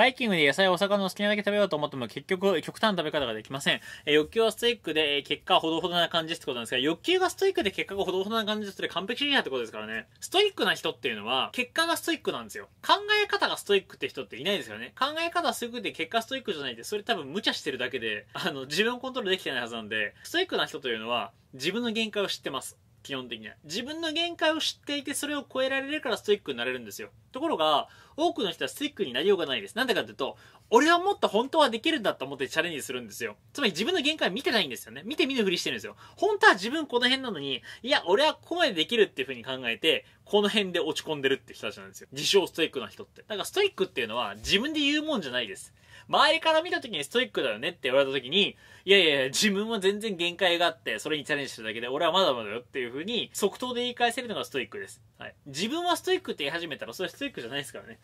バイキングで野菜お魚を好きなだけ食べようと思っても結局極端な食べ方ができません。え欲求はストイックで結果はほどほどな感じってことなんですが、欲求がストイックで結果がほどほどな感じったら完璧主義だってことですからね。ストイックな人っていうのは結果がストイックなんですよ。考え方がストイックって人っていないですよね。考え方すぐで結果ストイックじゃないってそれ多分無茶してるだけで、あの自分をコントロールできてないはずなんで、ストイックな人というのは自分の限界を知ってます。基本的には。自分の限界を知っていて、それを超えられるからストイックになれるんですよ。ところが、多くの人はストイックになりようがないです。なんでかっていうと、俺はもっと本当はできるんだと思ってチャレンジするんですよ。つまり自分の限界見てないんですよね。見て見ぬふりしてるんですよ。本当は自分この辺なのに、いや、俺はここまでできるっていう風に考えて、この辺で落ち込んでるって人たちなんですよ。自称ストイックな人って。だからストイックっていうのは自分で言うもんじゃないです。周りから見た時にストイックだよねって言われた時に、いやいや自分は全然限界があって、それにチャレンジしただけで、俺はまだまだよっていう風に、即答で言い返せるのがストイックです。はい。自分はストイックって言い始めたら、それはストイックじゃないですからね。